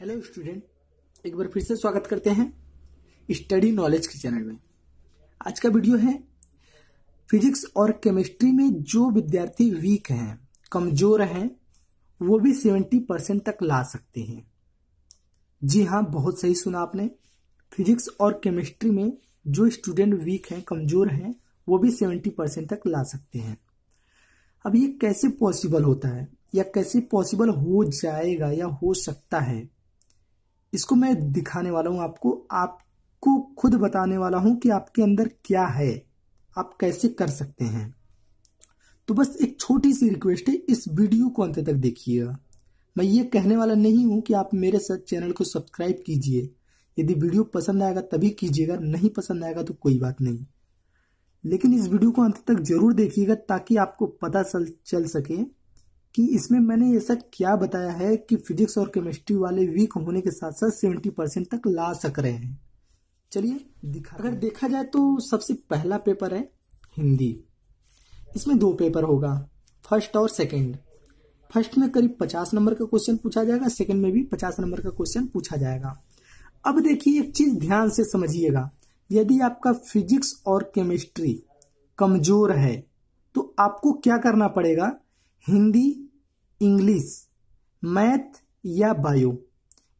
hello student एक बार फिर से स्वागत करते हैं स्टडी नॉलेज के चैनल में आज का वीडियो है फिजिक्स और केमिस्ट्री में जो विद्यार्थी वीक हैं कमजोर हैं वो भी सेवेंटी परसेंट तक ला सकते हैं जी हाँ बहुत सही सुना आपने फिजिक्स और केमिस्ट्री में जो स्टूडेंट वीक हैं कमजोर हैं वो भी सेवेंटी परसेंट तक ला सकते हैं अब ये कैसे पॉसिबल होता है या कैसे पॉसिबल हो जाएगा या हो सकता है इसको मैं दिखाने वाला हूं आपको आपको खुद बताने वाला हूं कि आपके अंदर क्या है आप कैसे कर सकते हैं तो बस एक छोटी सी रिक्वेस्ट है इस वीडियो को अंत तक देखिएगा मैं ये कहने वाला नहीं हूं कि आप मेरे साथ चैनल को सब्सक्राइब कीजिए यदि वीडियो पसंद आएगा तभी कीजिएगा नहीं पसंद आएगा तो कोई बात नहीं लेकिन इस वीडियो को अंत तक जरूर देखिएगा ताकि आपको पता चल सके कि इसमें मैंने ऐसा क्या बताया है कि फिजिक्स और केमिस्ट्री वाले वीक होने के साथ साथ सेवेंटी परसेंट तक ला सक रहे हैं चलिए दिखा अगर देखा जाए तो सबसे पहला पेपर है हिंदी इसमें दो पेपर होगा फर्स्ट और सेकेंड फर्स्ट में करीब पचास नंबर का क्वेश्चन पूछा जाएगा सेकेंड में भी पचास नंबर का क्वेश्चन पूछा जाएगा अब देखिए एक चीज ध्यान से समझिएगा यदि आपका फिजिक्स और केमिस्ट्री कमजोर है तो आपको क्या करना पड़ेगा हिंदी इंग्लिश मैथ या बायो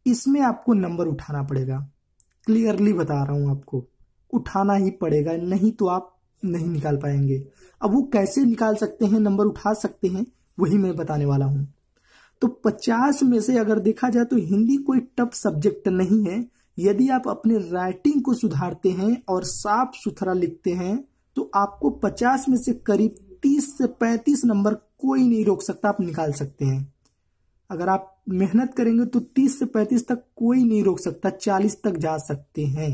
इसमें आपको नंबर उठाना पड़ेगा क्लियरली बता रहा हूं आपको उठाना ही पड़ेगा नहीं तो आप नहीं निकाल पाएंगे अब वो कैसे निकाल सकते हैं नंबर उठा सकते हैं वही मैं बताने वाला हूं तो 50 में से अगर देखा जाए तो हिंदी कोई टफ सब्जेक्ट नहीं है यदि आप अपने राइटिंग को सुधारते हैं और साफ सुथरा लिखते हैं तो आपको 50 में से करीब 30 से 35 नंबर कोई नहीं रोक सकता आप निकाल सकते हैं अगर आप मेहनत करेंगे तो 30 से 35 तक कोई नहीं रोक सकता 40 तक जा सकते हैं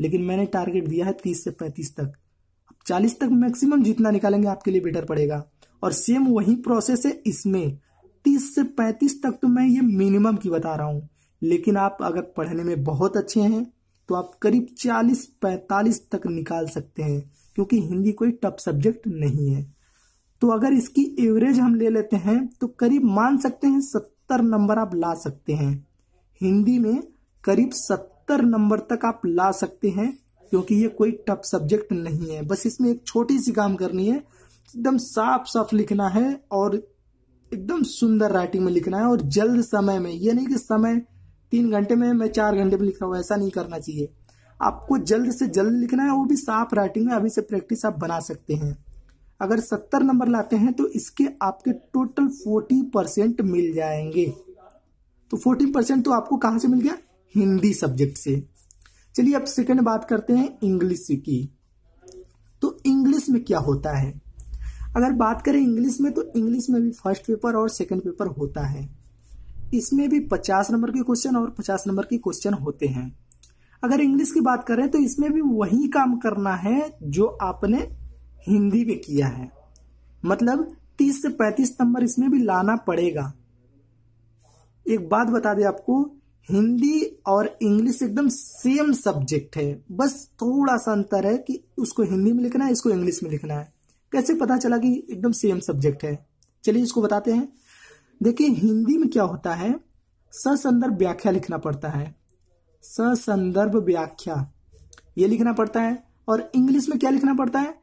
लेकिन मैंने टारगेट दिया है 30 से 35 तक अब 40 तक मैक्सिमम जितना निकालेंगे आपके लिए बेटर पड़ेगा और सेम वही प्रोसेस है इसमें 30 से 35 तक तो मैं ये मिनिमम की बता रहा हूं लेकिन आप अगर पढ़ने में बहुत अच्छे हैं तो आप करीब 40-45 तक निकाल सकते हैं क्योंकि हिंदी कोई टफ सब्जेक्ट नहीं है तो अगर इसकी एवरेज हम ले लेते हैं तो करीब मान सकते हैं 70 नंबर आप ला सकते हैं हिंदी में करीब 70 नंबर तक आप ला सकते हैं क्योंकि ये कोई टफ सब्जेक्ट नहीं है बस इसमें एक छोटी सी काम करनी है एकदम साफ साफ लिखना है और एकदम सुंदर राइटिंग में लिखना है और जल्द समय में ये नहीं कि समय तीन घंटे में मैं चार घंटे में लिख रहा हूँ ऐसा नहीं करना चाहिए आपको जल्द से जल्द लिखना है वो भी साफ राइटिंग में अभी से प्रैक्टिस आप बना सकते हैं अगर सत्तर नंबर लाते हैं तो इसके आपके टोटल फोर्टी परसेंट मिल जाएंगे तो फोर्टी परसेंट तो आपको कहाँ से मिल गया हिंदी सब्जेक्ट से चलिए अब सेकेंड बात करते हैं इंग्लिश की तो इंग्लिश में क्या होता है अगर बात करें इंग्लिश में तो इंग्लिश में भी फर्स्ट पेपर और सेकेंड पेपर होता है इसमें भी पचास नंबर के क्वेश्चन और पचास नंबर के क्वेश्चन होते हैं अगर इंग्लिश की बात करें तो इसमें भी वही काम करना है जो आपने हिंदी में किया है मतलब तीस से पैंतीस नंबर इसमें भी लाना पड़ेगा एक बात बता दें आपको हिंदी और इंग्लिश एकदम सेम सब्जेक्ट है बस थोड़ा सा अंतर है कि उसको हिंदी में लिखना है इसको इंग्लिश में लिखना है कैसे पता चला कि एकदम सेम सब्जेक्ट है चलिए इसको बताते हैं देखिए हिंदी में क्या होता है ससंदर्भ व्याख्या लिखना पड़ता है ससंदर्भ व्याख्या ये लिखना पड़ता है और इंग्लिश में क्या लिखना पड़ता है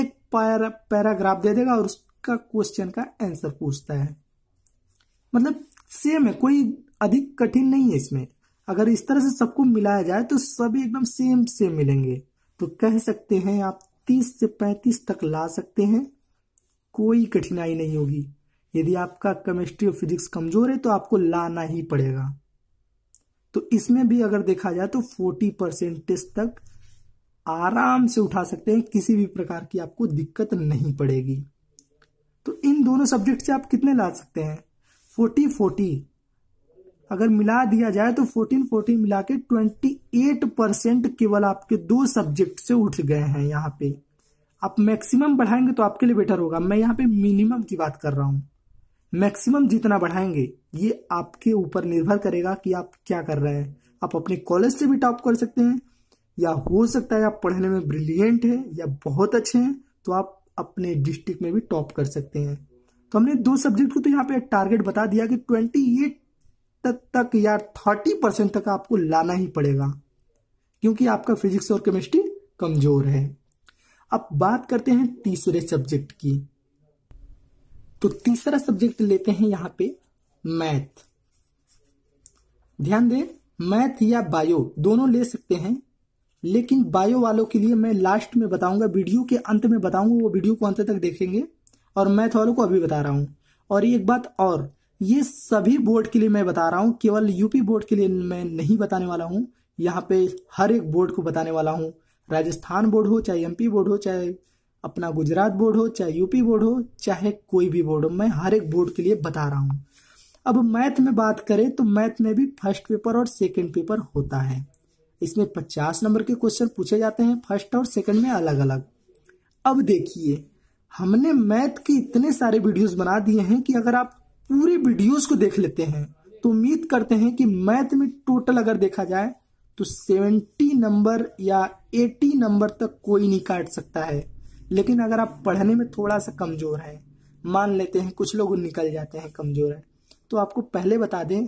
एक पैरा पैराग्राफ दे देगा और उसका क्वेश्चन का आंसर पूछता है मतलब सेम है कोई अधिक कठिन नहीं है इसमें अगर इस तरह से सबको मिलाया जाए तो सभी एकदम सेम सेम मिलेंगे तो कह सकते हैं आप तीस से पैंतीस तक ला सकते हैं कोई कठिनाई नहीं होगी यदि आपका केमिस्ट्री और फिजिक्स कमजोर है तो आपको लाना ही पड़ेगा तो इसमें भी अगर देखा जाए तो फोर्टी परसेंट तक आराम से उठा सकते हैं किसी भी प्रकार की आपको दिक्कत नहीं पड़ेगी तो इन दोनों सब्जेक्ट से आप कितने ला सकते हैं फोर्टी फोर्टी अगर मिला दिया जाए तो फोर्टीन फोर्टी मिला के ट्वेंटी एट परसेंट केवल आपके दो सब्जेक्ट से उठ गए हैं यहाँ पे आप मैक्सिमम बढ़ाएंगे तो आपके लिए बेटर होगा मैं यहाँ पे मिनिमम की बात कर रहा हूं मैक्सिमम जितना बढ़ाएंगे ये आपके ऊपर निर्भर करेगा कि आप क्या कर रहे हैं आप अपने कॉलेज से भी टॉप कर सकते हैं या हो सकता है आप पढ़ने में ब्रिलियंट हैं या बहुत अच्छे हैं तो आप अपने डिस्ट्रिक्ट में भी टॉप कर सकते हैं तो हमने दो सब्जेक्ट को तो यहाँ पे टारगेट बता दिया कि ट्वेंटी एट तक तक या थर्टी परसेंट तक आपको लाना ही पड़ेगा क्योंकि आपका फिजिक्स और केमिस्ट्री कमजोर है अब बात करते हैं तीसरे सब्जेक्ट की तो तीसरा सब्जेक्ट लेते हैं यहां पे मैथ ध्यान दें मैथ या बायो दोनों ले सकते हैं लेकिन बायो वालों के लिए मैं लास्ट में बताऊंगा वीडियो के अंत में बताऊंगा वो वीडियो को अंत तक देखेंगे और मैथ वालों को अभी बता रहा हूं और एक बात और ये सभी बोर्ड के लिए मैं बता रहा हूं केवल यूपी बोर्ड के लिए मैं नहीं बताने वाला हूं यहाँ पे हर एक बोर्ड को बताने वाला हूँ राजस्थान बोर्ड हो चाहे एमपी बोर्ड हो चाहे अपना गुजरात बोर्ड हो चाहे यूपी बोर्ड हो चाहे कोई भी बोर्ड हो मैं हर एक बोर्ड के लिए बता रहा हूँ अब मैथ में बात करें तो मैथ में भी फर्स्ट पेपर और सेकेंड पेपर होता है इसमें पचास नंबर के क्वेश्चन पूछे जाते हैं फर्स्ट और सेकेंड में अलग अलग अब देखिए हमने मैथ के इतने सारे वीडियोस बना दिए हैं कि अगर आप पूरे वीडियोस को देख लेते हैं तो उम्मीद करते हैं कि मैथ में टोटल अगर देखा जाए तो सेवेंटी नंबर या एटी नंबर तक कोई नहीं काट सकता है लेकिन अगर आप पढ़ने में थोड़ा सा कमज़ोर है मान लेते हैं कुछ लोग निकल जाते हैं कमज़ोर है तो आपको पहले बता दें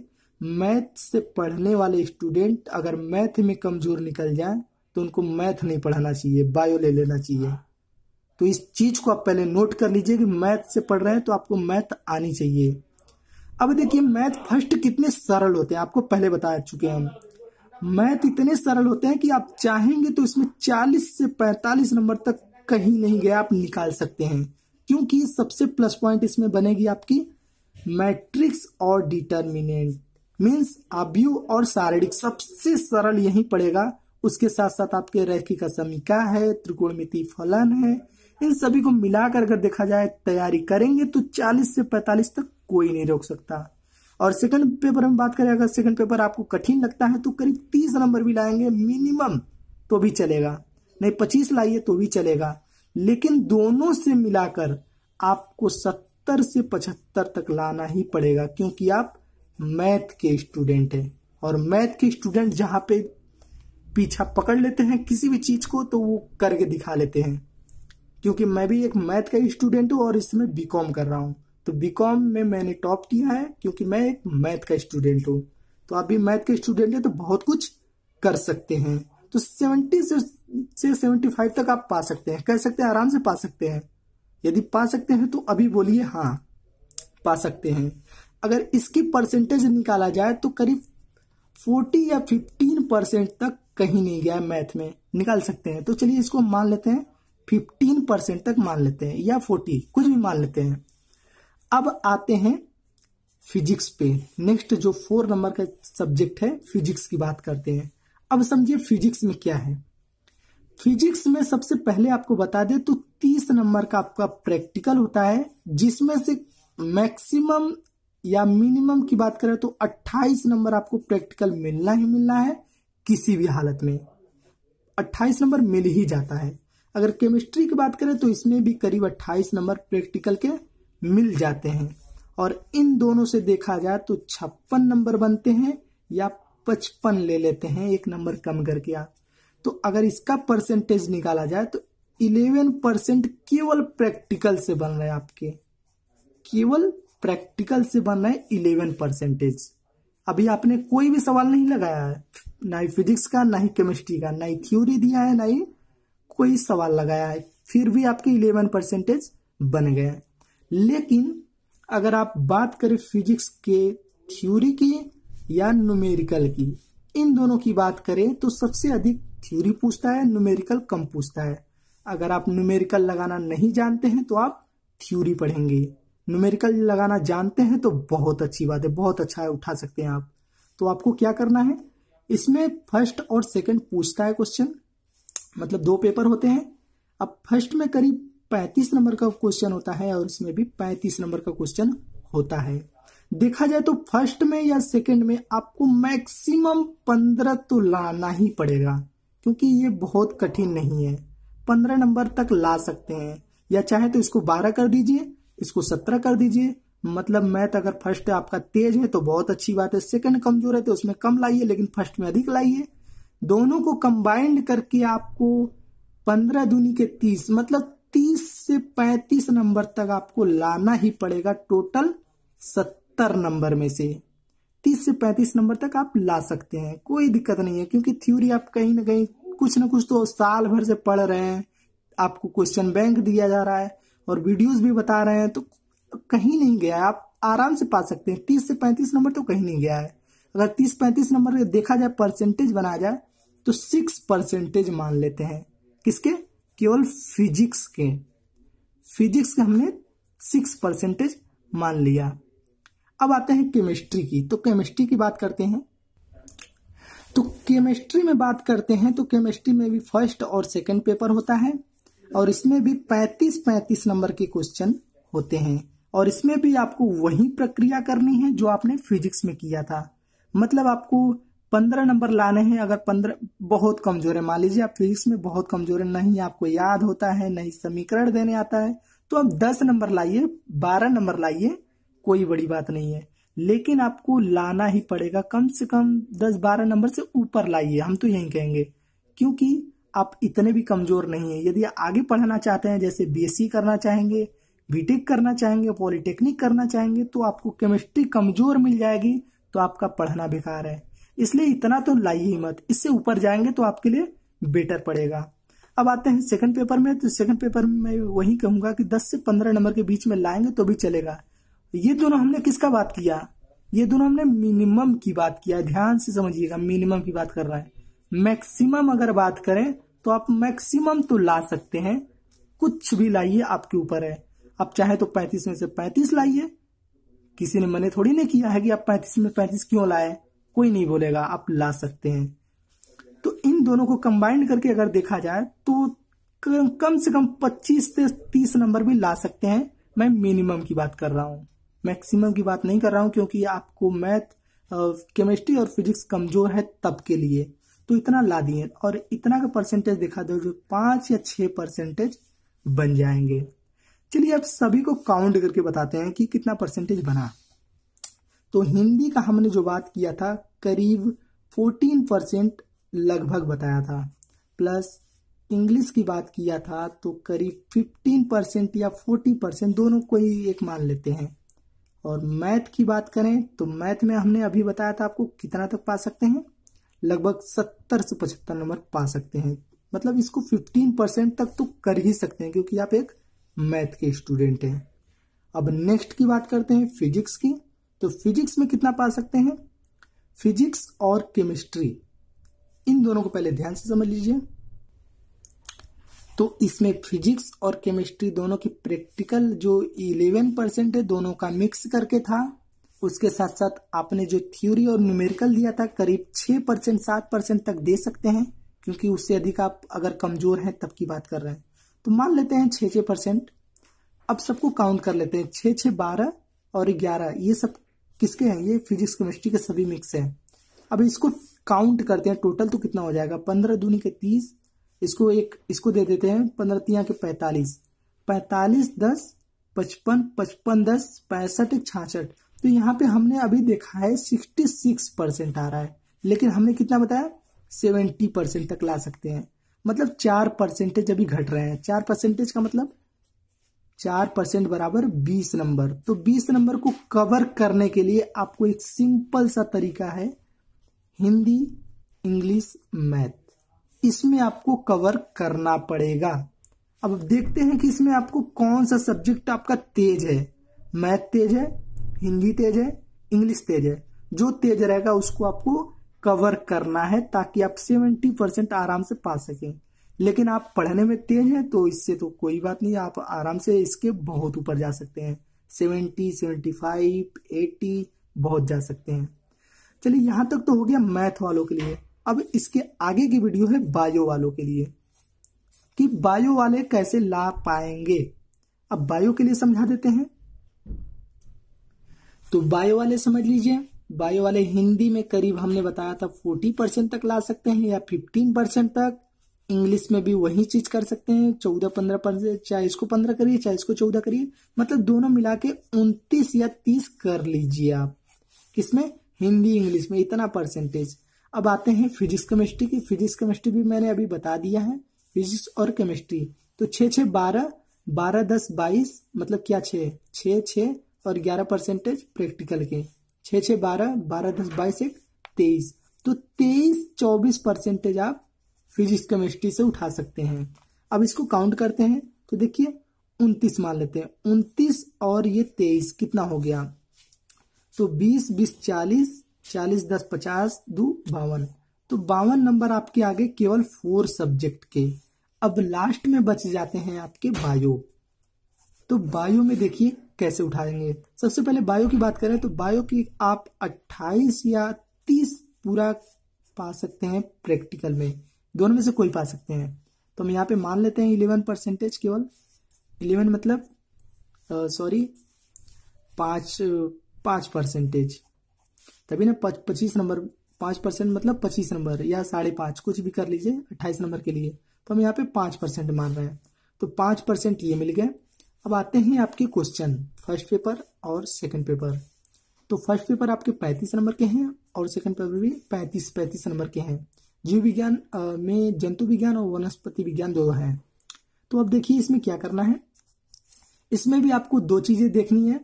मैथ से पढ़ने वाले स्टूडेंट अगर मैथ में कमज़ोर निकल जाए तो उनको मैथ नहीं पढ़ाना चाहिए बायो ले लेना चाहिए तो इस चीज़ को आप पहले नोट कर लीजिए कि मैथ से पढ़ रहे हैं तो आपको मैथ आनी चाहिए अब देखिए मैथ फर्स्ट कितने सरल होते हैं आपको पहले बता चुके हैं हम मैथ इतने सरल होते हैं कि आप चाहेंगे तो इसमें 40 से 45 नंबर तक कहीं नहीं गया आप निकाल सकते हैं क्योंकि सबसे प्लस पॉइंट इसमें बनेगी आपकी मैट्रिक्स और डिटर्मिनेंट मीन्स अभ्यू और शारीरिक सबसे सरल यही पड़ेगा उसके साथ साथ आपके रैखिक समीका है त्रिकोणमिति फलन है इन सभी को मिलाकर अगर देखा जाए तैयारी करेंगे तो 40 से 45 तक कोई नहीं रोक सकता और सेकंड पेपर में बात करें अगर सेकंड पेपर आपको कठिन लगता है तो करीब 30 नंबर भी लाएंगे मिनिमम तो भी चलेगा नहीं पच्चीस लाइए तो भी चलेगा लेकिन दोनों से मिलाकर आपको सत्तर से पचहत्तर तक लाना ही पड़ेगा क्योंकि आप मैथ के स्टूडेंट हैं और मैथ के स्टूडेंट जहां पे पीछा पकड़ लेते हैं किसी भी चीज को तो वो करके दिखा लेते हैं क्योंकि मैं भी एक मैथ का स्टूडेंट हूँ और इसमें बीकॉम कर रहा हूँ तो बीकॉम में मैंने टॉप किया है क्योंकि मैं एक मैथ का स्टूडेंट हूँ तो आप भी मैथ के स्टूडेंट हैं तो बहुत कुछ कर सकते हैं तो सेवेंटी से से सेवेंटी फाइव तक आप पा सकते हैं कह सकते हैं आराम से पा सकते हैं यदि पा सकते हैं तो अभी बोलिए हाँ पा सकते हैं अगर इसकी परसेंटेज निकाला जाए तो करीब फोर्टी या फिफ्टीन परसेंट तक कहीं नहीं गया मैथ में निकाल सकते हैं तो चलिए इसको मान लेते हैं फिफ्टीन परसेंट तक मान लेते हैं या फोर्टी कुछ भी मान लेते हैं अब आते हैं फिजिक्स पे नेक्स्ट जो फोर नंबर का सब्जेक्ट है फिजिक्स की बात करते हैं अब समझिए फिजिक्स में क्या है फिजिक्स में सबसे पहले आपको बता दे तो तीस नंबर का आपका प्रैक्टिकल होता है जिसमें से मैक्सिमम या मिनिमम की बात करें तो अट्ठाईस नंबर आपको प्रैक्टिकल मिलना ही मिलना है किसी भी हालत में अट्ठाईस नंबर मिल ही जाता है अगर केमिस्ट्री की बात करें तो इसमें भी करीब अट्ठाईस नंबर प्रैक्टिकल के मिल जाते हैं और इन दोनों से देखा जाए तो छप्पन नंबर बनते हैं या पचपन ले लेते हैं एक नंबर कम करके आप तो अगर इसका परसेंटेज निकाला जाए तो इलेवन परसेंट केवल प्रैक्टिकल से बन रहे आपके केवल प्रैक्टिकल से बन रहे इलेवन परसेंटेज अभी आपने कोई भी सवाल नहीं लगाया है ना ही फिजिक्स का ना ही केमिस्ट्री का ना ही थ्योरी दिया है ना ही कोई सवाल लगाया है फिर भी आपके इलेवन परसेंटेज बन गए लेकिन अगर आप बात करें फिजिक्स के थ्योरी की या न्यूमेरिकल की इन दोनों की बात करें तो सबसे अधिक थ्योरी पूछता है न्यूमेरिकल कम पूछता है अगर आप न्यूमेरिकल लगाना नहीं जानते हैं तो आप थ्योरी पढ़ेंगे न्यूमेरिकल लगाना जानते हैं तो बहुत अच्छी बात है बहुत अच्छा है उठा सकते हैं आप तो आपको क्या करना है इसमें फर्स्ट और सेकंड पूछता है क्वेश्चन मतलब दो पेपर होते हैं अब फर्स्ट में करीब पैंतीस नंबर का क्वेश्चन होता है और इसमें भी पैंतीस नंबर का क्वेश्चन होता है देखा जाए तो फर्स्ट में या सेकंड में आपको मैक्सिमम पंद्रह तो लाना ही पड़ेगा क्योंकि ये बहुत कठिन नहीं है पंद्रह नंबर तक ला सकते हैं या चाहे तो इसको बारह कर दीजिए इसको सत्रह कर दीजिए मतलब मैथ अगर फर्स्ट आपका तेज है तो बहुत अच्छी बात है सेकंड कमजोर है तो उसमें कम लाइए लेकिन फर्स्ट में अधिक लाइए दोनों को कंबाइंड करके आपको पंद्रह दूनी के तीस मतलब तीस से पैंतीस नंबर तक आपको लाना ही पड़ेगा टोटल सत्तर नंबर में से तीस से पैंतीस नंबर तक आप ला सकते हैं कोई दिक्कत नहीं है क्योंकि थ्योरी आप कहीं ना कहीं कुछ ना कुछ तो साल भर से पढ़ रहे हैं आपको क्वेश्चन बैंक दिया जा रहा है और वीडियोस भी बता रहे हैं तो कहीं नहीं गया है आप आराम से पा सकते हैं तीस से पैंतीस नंबर तो कहीं नहीं गया है अगर तीस पैंतीस नंबर देखा जाए परसेंटेज बनाया जाए तो सिक्स परसेंटेज मान लेते हैं किसके केवल फिजिक्स के फिजिक्स के हमने सिक्स परसेंटेज मान लिया अब आते हैं केमिस्ट्री की तो केमिस्ट्री की बात करते हैं तो केमिस्ट्री में बात करते हैं तो केमिस्ट्री में भी फर्स्ट और सेकंड पेपर होता है और इसमें भी 35 35 नंबर के क्वेश्चन होते हैं और इसमें भी आपको वही प्रक्रिया करनी है जो आपने फिजिक्स में किया था मतलब आपको 15 नंबर लाने हैं अगर 15 बहुत कमजोर है मान लीजिए आप फिजिक्स में बहुत कमजोर है नहीं आपको याद होता है नहीं समीकरण देने आता है तो आप दस नंबर लाइए बारह नंबर लाइए कोई बड़ी बात नहीं है लेकिन आपको लाना ही पड़ेगा कम से कम दस बारह नंबर से ऊपर लाइए हम तो यही कहेंगे क्योंकि आप इतने भी कमजोर नहीं है यदि आगे पढ़ना चाहते हैं जैसे बीएससी करना चाहेंगे बीटेक करना चाहेंगे पॉलिटेक्निक करना चाहेंगे तो आपको केमिस्ट्री कमजोर मिल जाएगी तो आपका पढ़ना बेकार है इसलिए इतना तो लाइए ही मत इससे ऊपर जाएंगे तो आपके लिए बेटर पड़ेगा अब आते हैं सेकंड पेपर में तो सेकंड पेपर में वही कहूंगा कि 10 से 15 नंबर के बीच में लाएंगे तो भी चलेगा तो ये दोनों हमने किसका बात किया ये दोनों हमने मिनिमम की बात किया ध्यान से समझिएगा मिनिमम की बात कर रहा है मैक्सिमम अगर बात करें तो आप मैक्सिमम तो ला सकते हैं कुछ भी लाइए आपके ऊपर है आप चाहे तो पैंतीस में से पैंतीस लाइए किसी ने मने थोड़ी नहीं किया है कि आप पैंतीस में पैंतीस क्यों लाए कोई नहीं बोलेगा आप ला सकते हैं तो इन दोनों को कंबाइंड करके अगर देखा जाए तो कम से कम पच्चीस से तीस नंबर भी ला सकते हैं मैं मिनिमम की बात कर रहा हूं मैक्सिमम की बात नहीं कर रहा हूँ क्योंकि आपको मैथ केमिस्ट्री और फिजिक्स कमजोर है तब के लिए तो इतना ला दिए और इतना का परसेंटेज दिखा दो जो पांच या छह परसेंटेज बन जाएंगे चलिए अब सभी को काउंट करके बताते हैं कि कितना परसेंटेज बना तो हिंदी का हमने जो बात किया था करीब फोर्टीन परसेंट लगभग बताया था प्लस इंग्लिश की बात किया था तो करीब फिफ्टीन परसेंट या फोर्टी परसेंट दोनों को ही एक मान लेते हैं और मैथ की बात करें तो मैथ में हमने अभी बताया था आपको कितना तक पा सकते हैं लगभग सत्तर से पचहत्तर नंबर पा सकते हैं मतलब इसको फिफ्टीन परसेंट तक तो कर ही सकते हैं क्योंकि आप एक मैथ के स्टूडेंट हैं अब नेक्स्ट की बात करते हैं फिजिक्स की तो फिजिक्स में कितना पा सकते हैं फिजिक्स और केमिस्ट्री इन दोनों को पहले ध्यान से समझ लीजिए तो इसमें फिजिक्स और केमिस्ट्री दोनों की प्रैक्टिकल जो इलेवन परसेंट है दोनों का मिक्स करके था उसके साथ साथ आपने जो थ्योरी और न्यूमेरिकल दिया था करीब छः परसेंट सात परसेंट तक दे सकते हैं क्योंकि उससे अधिक आप अगर कमजोर हैं तब की बात कर रहे हैं तो मान लेते हैं छ छः परसेंट अब सबको काउंट कर लेते हैं छः छः बारह और ग्यारह ये सब किसके हैं ये फिजिक्स केमिस्ट्री के सभी मिक्स हैं अब इसको काउंट करते हैं टोटल तो कितना हो जाएगा पंद्रह दूनी के तीस इसको एक इसको दे देते हैं पंद्रह तिया के पैतालीस पैतालीस दस पचपन पचपन दस पैंसठ छाछठ तो यहाँ पे हमने अभी देखा है सिक्सटी सिक्स परसेंट आ रहा है लेकिन हमने कितना बताया सेवेंटी परसेंट तक ला सकते हैं मतलब चार परसेंटेज अभी घट रहे हैं चार परसेंटेज का मतलब चार परसेंट बराबर बीस नंबर तो बीस नंबर को कवर करने के लिए आपको एक सिंपल सा तरीका है हिंदी इंग्लिश मैथ इसमें आपको कवर करना पड़ेगा अब देखते हैं कि इसमें आपको कौन सा सब्जेक्ट आपका तेज है मैथ तेज है हिंदी तेज है इंग्लिश तेज है जो तेज रहेगा उसको आपको कवर करना है ताकि आप सेवेंटी परसेंट आराम से पा सकें लेकिन आप पढ़ने में तेज हैं तो इससे तो कोई बात नहीं आप आराम से इसके बहुत ऊपर जा सकते हैं सेवेंटी सेवेंटी फाइव एटी बहुत जा सकते हैं चलिए यहां तक तो हो गया मैथ वालों के लिए अब इसके आगे की वीडियो है बायो वालों के लिए कि बायो वाले कैसे ला पाएंगे अब बायो के लिए समझा देते हैं तो बायो वाले समझ लीजिए बायो वाले हिंदी में करीब हमने बताया था फोर्टी परसेंट तक ला सकते हैं या फिफ्टीन परसेंट तक इंग्लिश में भी वही चीज कर सकते हैं चौदह पंद्रह परसेंट चाहे इसको पंद्रह करिए चाहे इसको चौदह करिए मतलब दोनों मिला के उनतीस या तीस कर लीजिए आप किसमें हिंदी इंग्लिश में इतना परसेंटेज अब आते हैं फिजिक्स केमिस्ट्री की फिजिक्स केमिस्ट्री भी मैंने अभी बता दिया है फिजिक्स और केमिस्ट्री तो छः छः बारह बारह दस बाईस मतलब क्या छः छः छः और ग्यारह परसेंटेज प्रैक्टिकल के छः छः बारह बारह दस बाईस एक तेईस तो तेईस चौबीस परसेंटेज आप फिजिक्स केमिस्ट्री से उठा सकते हैं अब इसको काउंट करते हैं तो देखिए उनतीस मान लेते हैं उनतीस और ये तेईस कितना हो गया तो बीस बीस चालीस चालीस दस पचास दू बावन तो बावन नंबर आपके आगे केवल फोर सब्जेक्ट के अब लास्ट में बच जाते हैं आपके बायो तो बायो में देखिए कैसे उठाएंगे सबसे पहले बायो की बात करें तो बायो की आप 28 या 30 पूरा पा सकते हैं प्रैक्टिकल में दोनों में से कोई पा सकते हैं तो हम यहाँ पे मान लेते हैं इलेवन परसेंटेज केवल इलेवन मतलब सॉरी पांच पांच परसेंटेज तभी ना पच्चीस नंबर पाँच परसेंट मतलब पच्चीस नंबर या साढ़े पाँच कुछ भी कर लीजिए अट्ठाईस नंबर के लिए तो हम यहाँ पे पाँच परसेंट मान रहे हैं तो पाँच परसेंट ये मिल गए अब आते हैं आपके क्वेश्चन फर्स्ट पेपर और सेकंड पेपर तो फर्स्ट पेपर आपके पैंतीस नंबर के हैं और सेकंड पेपर भी पैंतीस पैंतीस नंबर के हैं जीव विज्ञान में जंतु विज्ञान और वनस्पति विज्ञान दोनों हैं तो अब देखिए इसमें क्या करना है इसमें भी आपको दो चीज़ें देखनी है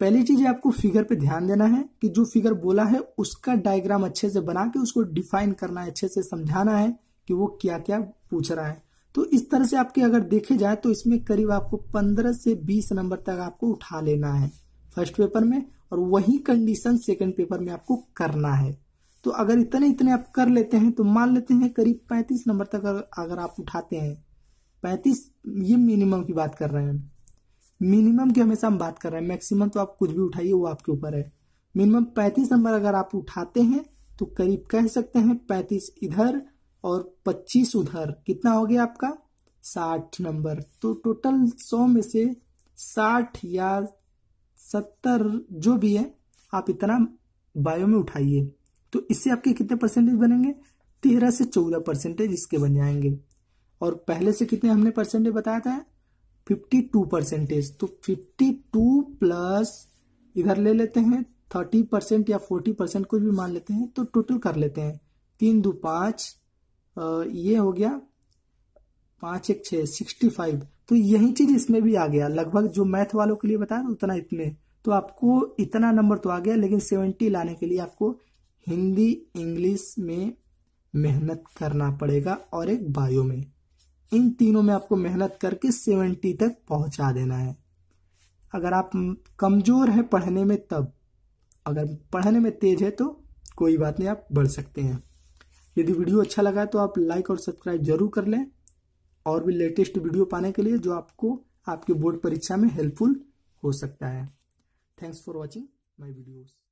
पहली चीज आपको फिगर पे ध्यान देना है कि जो फिगर बोला है उसका डायग्राम अच्छे से बना के उसको डिफाइन करना है अच्छे से समझाना है कि वो क्या क्या पूछ रहा है तो इस तरह से आपके अगर देखे जाए तो इसमें करीब आपको पंद्रह से बीस नंबर तक आपको उठा लेना है फर्स्ट पेपर में और वही कंडीशन सेकेंड पेपर में आपको करना है तो अगर इतने इतने आप कर लेते हैं तो मान लेते हैं करीब पैंतीस नंबर तक अगर आप उठाते हैं पैंतीस ये मिनिमम की बात कर रहे हैं मिनिमम की हमेशा हम बात कर रहे हैं मैक्सिमम तो आप कुछ भी उठाइए वो आपके ऊपर है मिनिमम पैंतीस नंबर अगर आप उठाते हैं तो करीब कह सकते हैं पैंतीस इधर और पच्चीस उधर कितना हो गया आपका साठ नंबर तो टोटल सौ में से साठ या सत्तर जो भी है आप इतना बायो में उठाइए तो इससे आपके कितने परसेंटेज बनेंगे तेरह से चौदह परसेंटेज इसके बन जाएंगे और पहले से कितने हमने परसेंटेज बताया था फिफ्टी टू परसेंटेज तो फिफ्टी टू प्लस इधर ले लेते हैं थर्टी परसेंट या फोर्टी परसेंट कुछ भी मान लेते हैं तो टोटल कर लेते हैं तीन दो पाँच ये हो गया पाँच एक छः सिक्सटी फाइव तो यही चीज इसमें भी आ गया लगभग जो मैथ वालों के लिए बताया ना उतना इतने तो आपको इतना नंबर तो आ गया लेकिन सेवेंटी लाने के लिए आपको हिंदी इंग्लिश में मेहनत करना पड़ेगा और एक बायो में इन तीनों में आपको मेहनत करके सेवेंटी तक पहुंचा देना है अगर आप कमज़ोर हैं पढ़ने में तब अगर पढ़ने में तेज है तो कोई बात नहीं आप बढ़ सकते हैं यदि वीडियो अच्छा लगा तो आप लाइक और सब्सक्राइब जरूर कर लें और भी लेटेस्ट वीडियो पाने के लिए जो आपको आपके बोर्ड परीक्षा में हेल्पफुल हो सकता है thanks for watching my videos